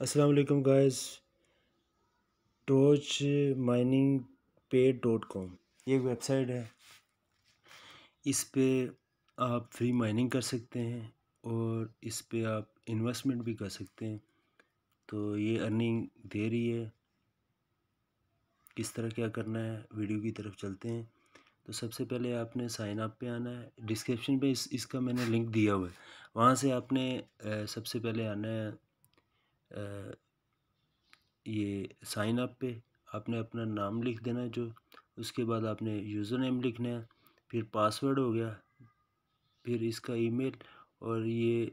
अस्सलाम वालेकुम guys torch mining pay dot com ये एक वेबसाइट है इस पे आप फ्री माइनिंग कर सकते हैं और इस पे आप इन्वेस्टमेंट भी कर सकते हैं तो ये अर्निंग दे रही है किस तरह क्या करना है वीडियो की तरफ चलते हैं तो सबसे पहले आपने साइन अप पे आना है डिस्क्रिप्शन पे इस इसका मैंने लिंक दिया हुआ है वहाँ से आपने सबसे पहले आना है ये साइन अप पे आपने अपना नाम लिख देना जो उसके बाद आपने यूज़र नेम लिखना है फिर पासवर्ड हो गया फिर इसका ईमेल और ये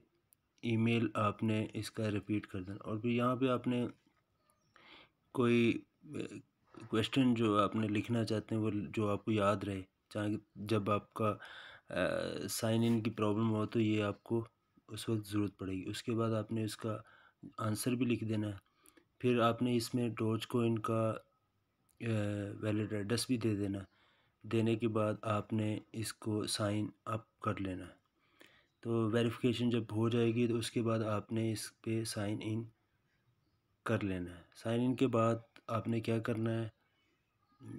ईमेल आपने इसका रिपीट कर देना और फिर यहाँ पे आपने कोई क्वेश्चन जो आपने लिखना चाहते हैं वो जो आपको याद रहे चाहे जब आपका साइन इन की प्रॉब्लम हो तो ये आपको उस वक्त ज़रूरत पड़ेगी उसके बाद आपने उसका आंसर भी लिख देना है फिर आपने इसमें डोज कोइन का वैलिड एड्रेस भी दे देना देने के बाद आपने इसको साइन अप कर लेना है तो वेरिफिकेशन जब हो जाएगी तो उसके बाद आपने इस पर साइन इन कर लेना है साइन इन के बाद आपने क्या करना है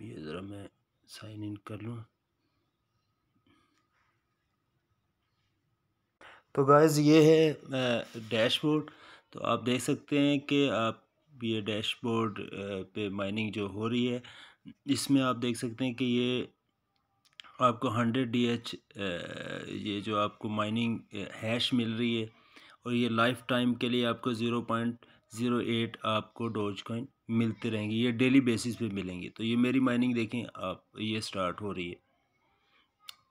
ये ज़रा मैं साइन इन कर लूँ तो गाइज़ ये है डैशबोर्ड तो आप देख सकते हैं कि आप ये डैशबोर्ड पे माइनिंग जो हो रही है इसमें आप देख सकते हैं कि ये आपको हंड्रेड डी एच ये जो आपको माइनिंग हैश मिल रही है और ये लाइफ टाइम के लिए आपको ज़ीरो पॉइंट ज़ीरो एट आपको डोज कॉइन मिलते रहेंगे ये डेली बेसिस पे मिलेंगे तो ये मेरी माइनिंग देखें आप ये स्टार्ट हो रही है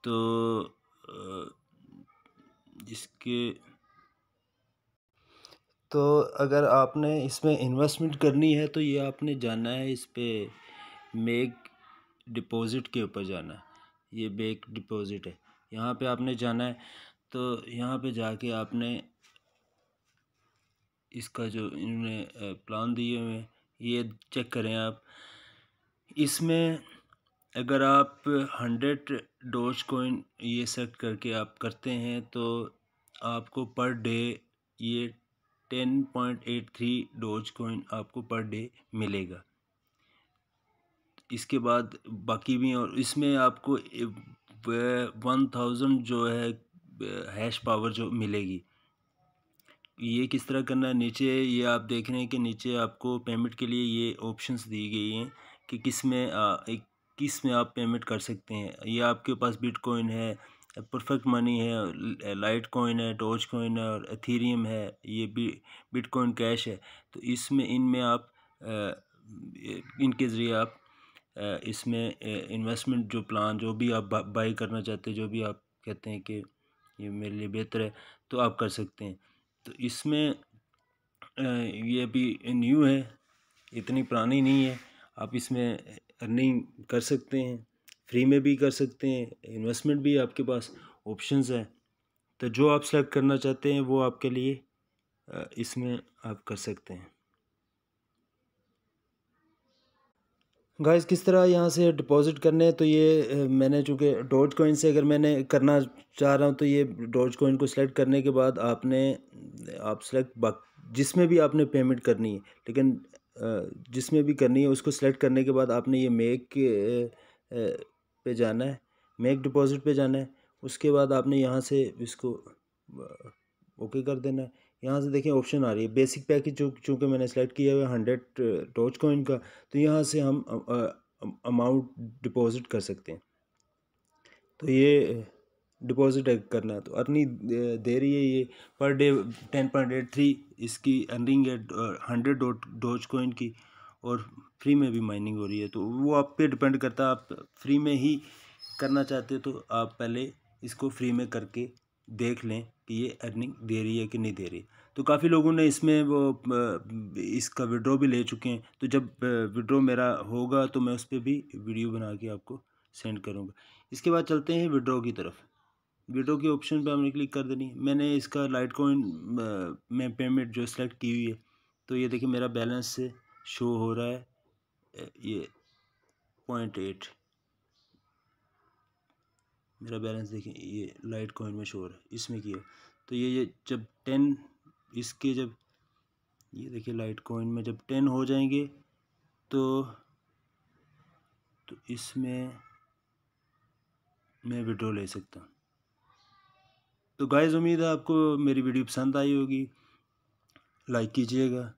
तो जिसके तो अगर आपने इसमें इन्वेस्टमेंट करनी है तो ये आपने जाना है इस पर मेक डिपॉज़िट के ऊपर जाना है ये बेक डिपॉज़िट है यहाँ पे आपने जाना है तो यहाँ पे जाके आपने इसका जो इन्होंने प्लान दिए हुए हैं ये चेक करें आप इसमें अगर आप हंड्रेड डोज कोइन ये सेट करके आप करते हैं तो आपको पर डे ये ten point eight three doge coin आपको पर डे मिलेगा इसके बाद बाकी भी और इसमें आपको वन थाउजेंड जो है हैश पावर जो मिलेगी ये किस तरह करना है नीचे ये आप देख रहे हैं कि नीचे आपको पेमेंट के लिए ये ऑप्शंस दी गई हैं कि किस में आ, एक किस में आप पेमेंट कर सकते हैं ये आपके पास बिटकॉइन है परफेक्ट मनी है लाइट कॉइन है टोच कॉइन है और एथीरियम है ये भी बिटकॉइन कैश है तो इसमें इनमें आप इनके ज़रिए आप इसमें इन्वेस्टमेंट जो प्लान जो भी आप बाई करना चाहते हैं जो भी आप कहते हैं कि ये मेरे लिए बेहतर है तो आप कर सकते हैं तो इसमें ये अभी न्यू है इतनी पुरानी नहीं है आप इसमें अर्निंग कर सकते हैं फ्री में भी कर सकते हैं इन्वेस्टमेंट भी आपके पास ऑप्शंस हैं तो जो आप सेलेक्ट करना चाहते हैं वो आपके लिए इसमें आप कर सकते हैं गाइस किस तरह यहाँ से डिपॉज़िट करने हैं तो ये मैंने चूँकि डोज कॉइन से अगर मैंने करना चाह रहा हूँ तो ये डोज कॉइन को सिलेक्ट करने के बाद आपने आप सेलेक्ट जिसमें भी आपने पेमेंट करनी है लेकिन जिसमें भी करनी है उसको सेलेक्ट करने के बाद आपने ये मेक पे जाना है मेक डिपॉज़िट पे जाना है उसके बाद आपने यहाँ से इसको ओके कर देना है यहाँ से देखें ऑप्शन आ रही है बेसिक पैकेज जो चूँकि मैंने सेलेक्ट किया हुआ है हंड्रेड टोच कॉइन का तो यहाँ से हम अमाउंट डिपॉजिट कर सकते हैं तो ये डिपॉजिट करना तो अर्निंग दे रही है ये per day ten point eight three इसकी अर्निंग है हंड्रेड डोज कॉइन की और फ्री में भी माइनिंग हो रही है तो वो आप पे डिपेंड करता है आप फ्री में ही करना चाहते हो तो आप पहले इसको फ्री में करके देख लें कि ये अर्निंग दे रही है कि नहीं दे रही तो काफ़ी लोगों ने इसमें वो इसका विड्रॉ भी ले चुके हैं तो जब विड्रॉ मेरा होगा तो मैं उस पर भी वीडियो बना के आपको सेंड करूँगा इसके बाद चलते हैं विड्रो की तरफ विड्रो के ऑप्शन पे हमने क्लिक कर देनी मैंने इसका लाइट कॉइन में पेमेंट जो सेलेक्ट की हुई है तो ये देखिए मेरा बैलेंस है शो हो रहा है ये पॉइंट एट मेरा बैलेंस देखें ये लाइट कॉइन में शो हो रहा है इसमें किया तो ये ये जब टेन इसके जब ये देखिए लाइट कॉइन में जब टेन हो जाएंगे तो तो इसमें मैं विड्रॉ ले सकता हूँ तो गाइज़ उम्मीद है आपको मेरी वीडियो पसंद आई होगी लाइक कीजिएगा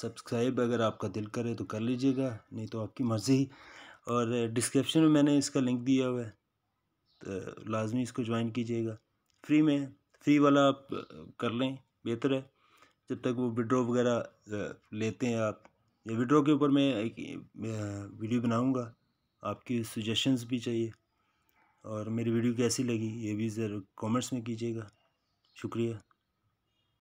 सब्सक्राइब अगर आपका दिल करे तो कर लीजिएगा नहीं तो आपकी मर्ज़ी और डिस्क्रिप्शन में मैंने इसका लिंक दिया हुआ है तो लाजमी इसको ज्वाइन कीजिएगा फ्री में फ्री वाला आप कर लें बेहतर है जब तक वो विड्रॉ वगैरह लेते हैं आप या विड्रॉ के ऊपर मैं एक वीडियो बनाऊंगा आपकी सुजेशंस भी चाहिए और मेरी वीडियो कैसी लगी ये भी ज़रूर कमेंट्स में कीजिएगा शुक्रिया